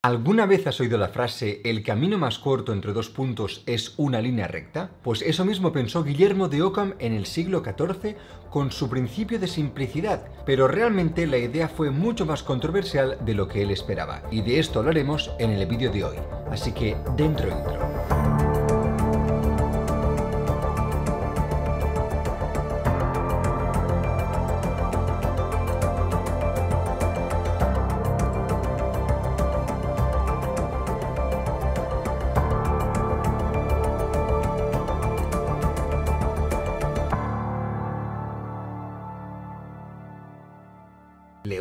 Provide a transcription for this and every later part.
¿Alguna vez has oído la frase el camino más corto entre dos puntos es una línea recta? Pues eso mismo pensó Guillermo de Ockham en el siglo XIV con su principio de simplicidad, pero realmente la idea fue mucho más controversial de lo que él esperaba, y de esto hablaremos en el vídeo de hoy. Así que dentro intro.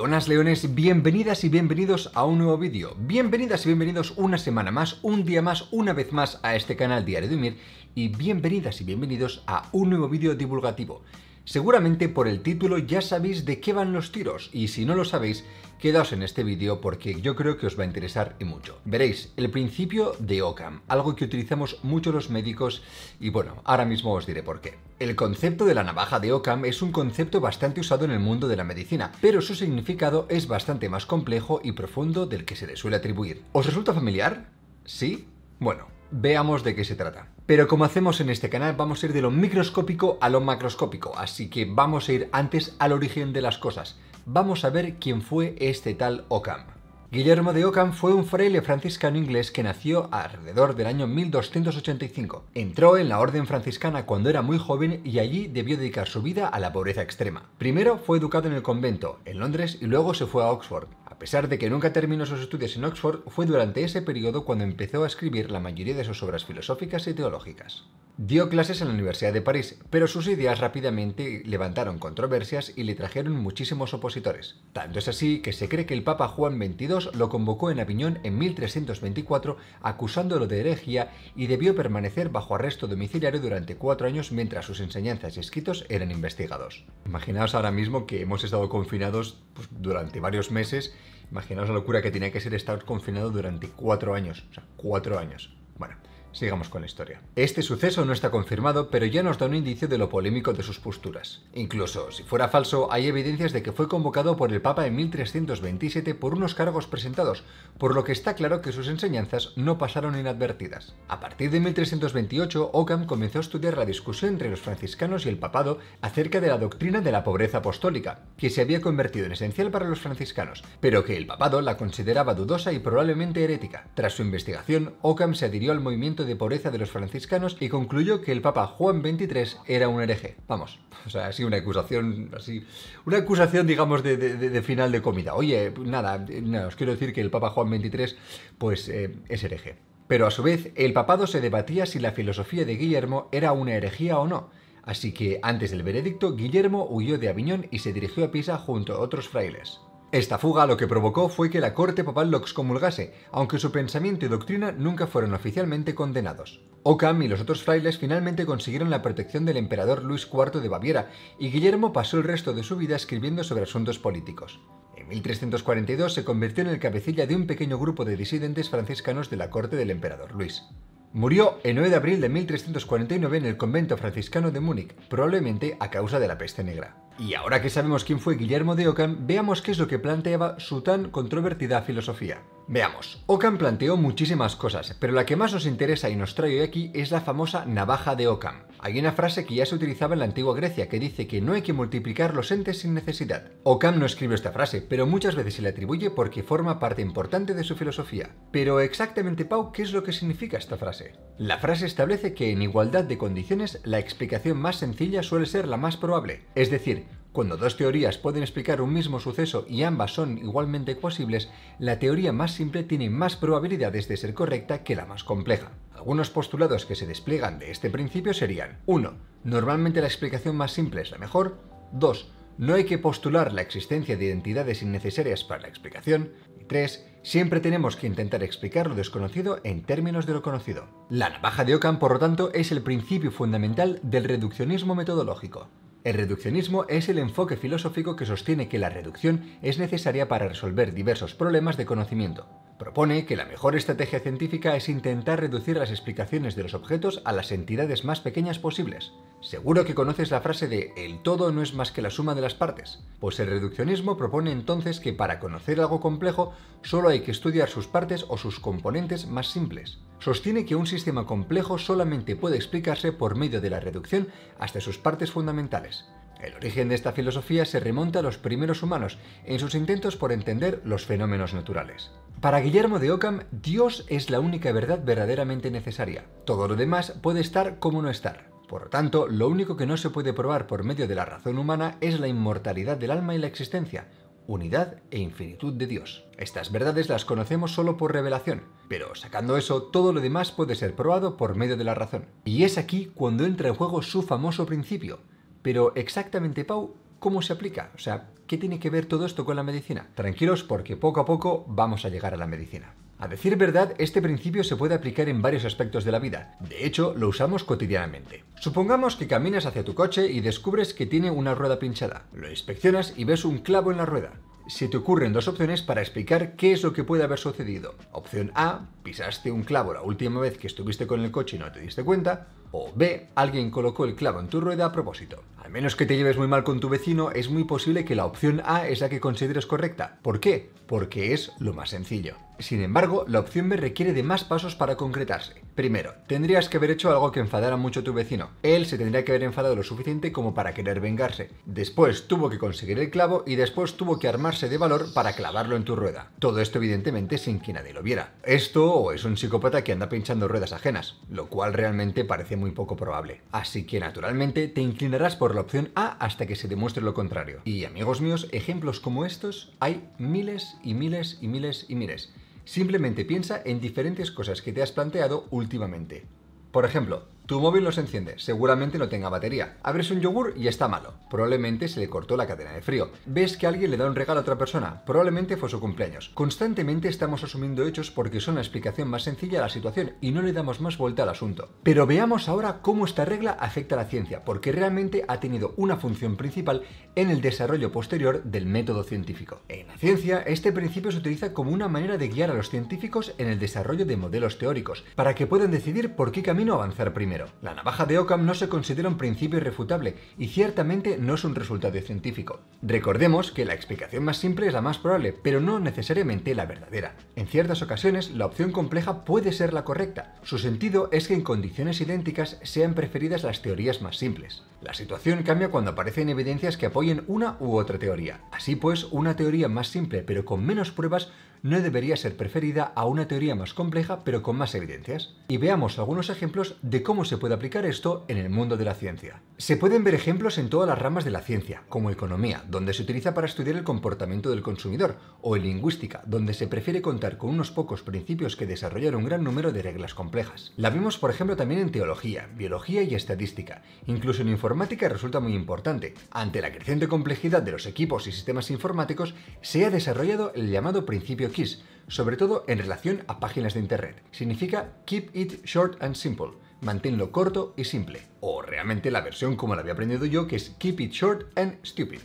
Buenas leones, bienvenidas y bienvenidos a un nuevo vídeo. Bienvenidas y bienvenidos una semana más, un día más, una vez más a este canal Diario de MIR y bienvenidas y bienvenidos a un nuevo vídeo divulgativo. Seguramente por el título ya sabéis de qué van los tiros y si no lo sabéis, quedaos en este vídeo porque yo creo que os va a interesar y mucho. Veréis, el principio de Occam, algo que utilizamos mucho los médicos y bueno, ahora mismo os diré por qué. El concepto de la navaja de Occam es un concepto bastante usado en el mundo de la medicina, pero su significado es bastante más complejo y profundo del que se le suele atribuir. ¿Os resulta familiar? ¿Sí? Bueno, veamos de qué se trata. Pero como hacemos en este canal, vamos a ir de lo microscópico a lo macroscópico, así que vamos a ir antes al origen de las cosas. Vamos a ver quién fue este tal Ockham. Guillermo de Ockham fue un fraile franciscano inglés que nació alrededor del año 1285. Entró en la orden franciscana cuando era muy joven y allí debió dedicar su vida a la pobreza extrema. Primero fue educado en el convento, en Londres, y luego se fue a Oxford. A pesar de que nunca terminó sus estudios en Oxford, fue durante ese periodo cuando empezó a escribir la mayoría de sus obras filosóficas y teológicas. Dio clases en la Universidad de París, pero sus ideas rápidamente levantaron controversias y le trajeron muchísimos opositores. Tanto es así que se cree que el Papa Juan XXII lo convocó en Aviñón en 1324 acusándolo de herejía y debió permanecer bajo arresto domiciliario durante cuatro años mientras sus enseñanzas y escritos eran investigados. Imaginaos ahora mismo que hemos estado confinados pues, durante varios meses, imaginaos la locura que tenía que ser estar confinado durante cuatro años, o sea, cuatro años. Bueno, Sigamos con la historia. Este suceso no está confirmado, pero ya nos da un indicio de lo polémico de sus posturas. Incluso, si fuera falso, hay evidencias de que fue convocado por el Papa en 1327 por unos cargos presentados, por lo que está claro que sus enseñanzas no pasaron inadvertidas. A partir de 1328, Ockham comenzó a estudiar la discusión entre los franciscanos y el papado acerca de la doctrina de la pobreza apostólica, que se había convertido en esencial para los franciscanos, pero que el papado la consideraba dudosa y probablemente herética. Tras su investigación, Ockham se adhirió al movimiento de pobreza de los franciscanos y concluyó que el Papa Juan XXIII era un hereje. Vamos, o sea, así una acusación, así, una acusación, digamos, de, final de comida. Oye, nada, os quiero decir que el Papa Juan XXIII, pues, eh, es hereje. Pero a su vez, el papado se debatía si la filosofía de Guillermo era una herejía o no. Así que, antes del veredicto, Guillermo huyó de Aviñón y se dirigió a Pisa junto a otros frailes. Esta fuga lo que provocó fue que la corte papal lo excomulgase, aunque su pensamiento y doctrina nunca fueron oficialmente condenados. Ockham y los otros frailes finalmente consiguieron la protección del emperador Luis IV de Baviera, y Guillermo pasó el resto de su vida escribiendo sobre asuntos políticos. En 1342 se convirtió en el cabecilla de un pequeño grupo de disidentes franciscanos de la corte del emperador Luis. Murió el 9 de abril de 1349 en el convento franciscano de Múnich, probablemente a causa de la peste negra. Y ahora que sabemos quién fue Guillermo de Ockham, veamos qué es lo que planteaba su tan controvertida filosofía. Veamos, Ockham planteó muchísimas cosas, pero la que más nos interesa y nos trae hoy aquí es la famosa navaja de Ockham. Hay una frase que ya se utilizaba en la antigua Grecia que dice que no hay que multiplicar los entes sin necesidad. Ockham no escribió esta frase, pero muchas veces se le atribuye porque forma parte importante de su filosofía. Pero exactamente, Pau, ¿qué es lo que significa esta frase? La frase establece que en igualdad de condiciones la explicación más sencilla suele ser la más probable, es decir, cuando dos teorías pueden explicar un mismo suceso y ambas son igualmente posibles, la teoría más simple tiene más probabilidades de ser correcta que la más compleja. Algunos postulados que se despliegan de este principio serían 1. Normalmente la explicación más simple es la mejor. 2. No hay que postular la existencia de identidades innecesarias para la explicación. Y 3. Siempre tenemos que intentar explicar lo desconocido en términos de lo conocido. La navaja de Ockham, por lo tanto, es el principio fundamental del reduccionismo metodológico. El reduccionismo es el enfoque filosófico que sostiene que la reducción es necesaria para resolver diversos problemas de conocimiento. Propone que la mejor estrategia científica es intentar reducir las explicaciones de los objetos a las entidades más pequeñas posibles. Seguro que conoces la frase de el todo no es más que la suma de las partes. Pues el reduccionismo propone entonces que para conocer algo complejo solo hay que estudiar sus partes o sus componentes más simples. Sostiene que un sistema complejo solamente puede explicarse por medio de la reducción hasta sus partes fundamentales. El origen de esta filosofía se remonta a los primeros humanos en sus intentos por entender los fenómenos naturales. Para Guillermo de Ockham, Dios es la única verdad verdaderamente necesaria. Todo lo demás puede estar como no estar. Por lo tanto, lo único que no se puede probar por medio de la razón humana es la inmortalidad del alma y la existencia, unidad e infinitud de Dios. Estas verdades las conocemos solo por revelación, pero sacando eso, todo lo demás puede ser probado por medio de la razón. Y es aquí cuando entra en juego su famoso principio. Pero exactamente, Pau, ¿Cómo se aplica? O sea, ¿qué tiene que ver todo esto con la medicina? Tranquilos porque poco a poco vamos a llegar a la medicina. A decir verdad, este principio se puede aplicar en varios aspectos de la vida. De hecho, lo usamos cotidianamente. Supongamos que caminas hacia tu coche y descubres que tiene una rueda pinchada. Lo inspeccionas y ves un clavo en la rueda. Se te ocurren dos opciones para explicar qué es lo que puede haber sucedido. Opción A, pisaste un clavo la última vez que estuviste con el coche y no te diste cuenta. O B, alguien colocó el clavo en tu rueda a propósito. A menos que te lleves muy mal con tu vecino, es muy posible que la opción A es la que consideres correcta. ¿Por qué? Porque es lo más sencillo. Sin embargo, la opción B requiere de más pasos para concretarse. Primero, tendrías que haber hecho algo que enfadara mucho a tu vecino. Él se tendría que haber enfadado lo suficiente como para querer vengarse. Después tuvo que conseguir el clavo y después tuvo que armarse de valor para clavarlo en tu rueda. Todo esto evidentemente sin que nadie lo viera. Esto o es un psicópata que anda pinchando ruedas ajenas, lo cual realmente parece muy poco probable. Así que naturalmente te inclinarás por opción A hasta que se demuestre lo contrario. Y amigos míos, ejemplos como estos hay miles y miles y miles y miles. Simplemente piensa en diferentes cosas que te has planteado últimamente. Por ejemplo, tu móvil no se enciende, seguramente no tenga batería. Abres un yogur y está malo. Probablemente se le cortó la cadena de frío. Ves que alguien le da un regalo a otra persona. Probablemente fue su cumpleaños. Constantemente estamos asumiendo hechos porque son la explicación más sencilla a la situación y no le damos más vuelta al asunto. Pero veamos ahora cómo esta regla afecta a la ciencia, porque realmente ha tenido una función principal en el desarrollo posterior del método científico. En la ciencia, este principio se utiliza como una manera de guiar a los científicos en el desarrollo de modelos teóricos, para que puedan decidir por qué camino avanzar primero. La navaja de Occam no se considera un principio irrefutable y ciertamente no es un resultado científico. Recordemos que la explicación más simple es la más probable, pero no necesariamente la verdadera. En ciertas ocasiones, la opción compleja puede ser la correcta. Su sentido es que en condiciones idénticas sean preferidas las teorías más simples. La situación cambia cuando aparecen evidencias que apoyen una u otra teoría. Así pues, una teoría más simple pero con menos pruebas no debería ser preferida a una teoría más compleja pero con más evidencias. Y veamos algunos ejemplos de cómo se puede aplicar esto en el mundo de la ciencia. Se pueden ver ejemplos en todas las ramas de la ciencia, como economía, donde se utiliza para estudiar el comportamiento del consumidor, o en lingüística, donde se prefiere contar con unos pocos principios que desarrollar un gran número de reglas complejas. La vemos por ejemplo también en teología, biología y estadística, incluso en informática informática resulta muy importante. Ante la creciente complejidad de los equipos y sistemas informáticos, se ha desarrollado el llamado principio KISS, sobre todo en relación a páginas de Internet. Significa Keep It Short and Simple, manténlo corto y simple. O realmente la versión como la había aprendido yo, que es Keep It Short and Stupid.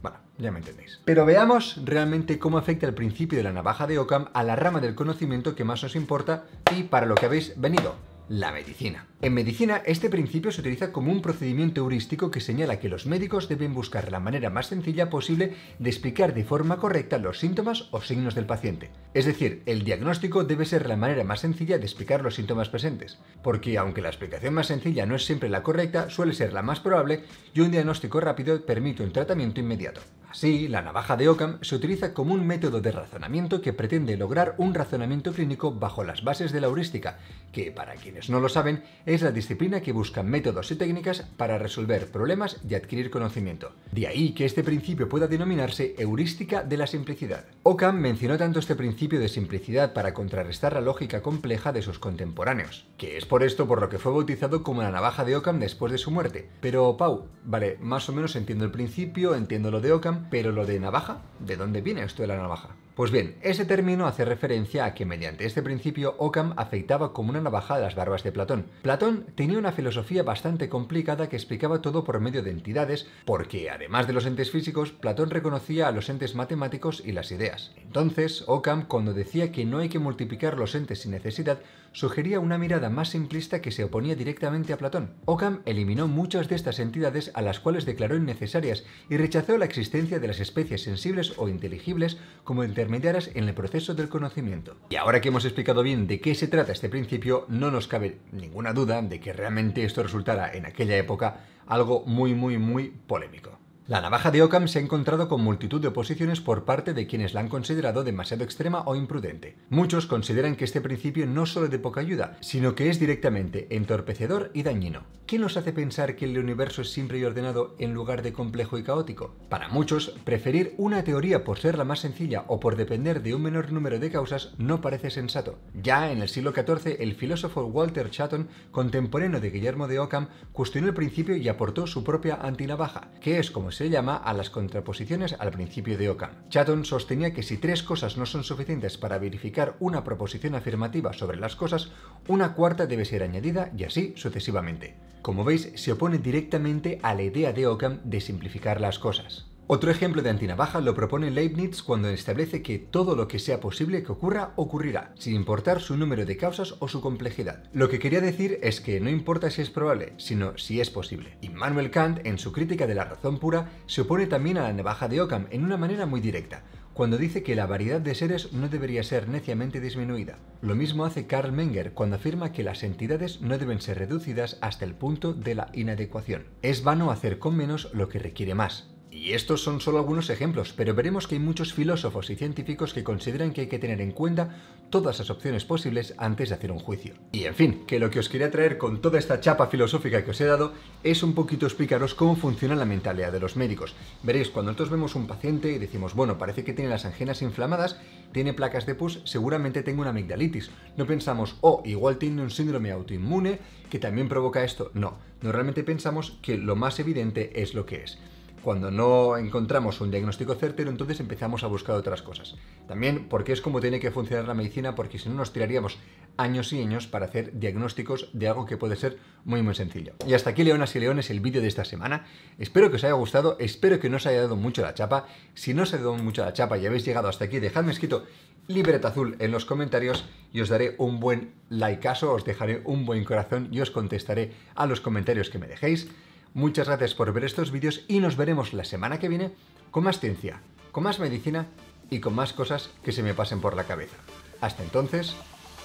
Bueno, ya me entendéis. Pero veamos realmente cómo afecta el principio de la navaja de Occam a la rama del conocimiento que más nos importa y para lo que habéis venido, la medicina. En medicina, este principio se utiliza como un procedimiento heurístico que señala que los médicos deben buscar la manera más sencilla posible de explicar de forma correcta los síntomas o signos del paciente. Es decir, el diagnóstico debe ser la manera más sencilla de explicar los síntomas presentes, porque aunque la explicación más sencilla no es siempre la correcta, suele ser la más probable y un diagnóstico rápido permite un tratamiento inmediato. Así, la navaja de Occam se utiliza como un método de razonamiento que pretende lograr un razonamiento clínico bajo las bases de la heurística, que para quienes no lo saben, es la disciplina que busca métodos y técnicas para resolver problemas y adquirir conocimiento. De ahí que este principio pueda denominarse heurística de la simplicidad. Occam mencionó tanto este principio de simplicidad para contrarrestar la lógica compleja de sus contemporáneos, que es por esto por lo que fue bautizado como la navaja de Occam después de su muerte. Pero Pau, vale, más o menos entiendo el principio, entiendo lo de Occam, pero lo de navaja, ¿de dónde viene esto de la navaja? Pues bien, ese término hace referencia a que mediante este principio Ockham afeitaba como una navaja las barbas de Platón. Platón tenía una filosofía bastante complicada que explicaba todo por medio de entidades, porque además de los entes físicos, Platón reconocía a los entes matemáticos y las ideas. Entonces, Ockham, cuando decía que no hay que multiplicar los entes sin necesidad, sugería una mirada más simplista que se oponía directamente a Platón. Ockham eliminó muchas de estas entidades a las cuales declaró innecesarias y rechazó la existencia de las especies sensibles o inteligibles como el intermediarias en el proceso del conocimiento. Y ahora que hemos explicado bien de qué se trata este principio, no nos cabe ninguna duda de que realmente esto resultara en aquella época algo muy muy muy polémico. La navaja de Occam se ha encontrado con multitud de oposiciones por parte de quienes la han considerado demasiado extrema o imprudente. Muchos consideran que este principio no solo de poca ayuda, sino que es directamente entorpecedor y dañino. ¿Qué nos hace pensar que el universo es simple y ordenado en lugar de complejo y caótico? Para muchos, preferir una teoría por ser la más sencilla o por depender de un menor número de causas no parece sensato. Ya en el siglo XIV, el filósofo Walter Chatton, contemporáneo de Guillermo de Occam, cuestionó el principio y aportó su propia antinavaja, que es como se se llama a las contraposiciones al principio de Occam. Chatton sostenía que si tres cosas no son suficientes para verificar una proposición afirmativa sobre las cosas, una cuarta debe ser añadida y así sucesivamente. Como veis, se opone directamente a la idea de Occam de simplificar las cosas. Otro ejemplo de antinavaja lo propone Leibniz cuando establece que todo lo que sea posible que ocurra, ocurrirá, sin importar su número de causas o su complejidad. Lo que quería decir es que no importa si es probable, sino si es posible. Immanuel Kant, en su crítica de la razón pura, se opone también a la navaja de Ockham en una manera muy directa, cuando dice que la variedad de seres no debería ser neciamente disminuida. Lo mismo hace Karl Menger cuando afirma que las entidades no deben ser reducidas hasta el punto de la inadecuación. Es vano hacer con menos lo que requiere más. Y estos son solo algunos ejemplos, pero veremos que hay muchos filósofos y científicos que consideran que hay que tener en cuenta todas las opciones posibles antes de hacer un juicio. Y en fin, que lo que os quería traer con toda esta chapa filosófica que os he dado es un poquito explicaros cómo funciona la mentalidad de los médicos. Veréis, cuando nosotros vemos un paciente y decimos, bueno, parece que tiene las anginas inflamadas, tiene placas de pus, seguramente tengo una amigdalitis. No pensamos, oh, igual tiene un síndrome autoinmune que también provoca esto. No, no realmente pensamos que lo más evidente es lo que es cuando no encontramos un diagnóstico certero, entonces empezamos a buscar otras cosas. También porque es como tiene que funcionar la medicina, porque si no nos tiraríamos años y años para hacer diagnósticos de algo que puede ser muy muy sencillo. Y hasta aquí, leonas y leones, el vídeo de esta semana. Espero que os haya gustado, espero que no os haya dado mucho la chapa. Si no os ha dado mucho la chapa y habéis llegado hasta aquí, dejadme escrito libreta azul en los comentarios y os daré un buen likeazo, os dejaré un buen corazón y os contestaré a los comentarios que me dejéis. Muchas gracias por ver estos vídeos y nos veremos la semana que viene con más ciencia, con más medicina y con más cosas que se me pasen por la cabeza. Hasta entonces,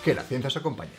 que la ciencia os acompañe.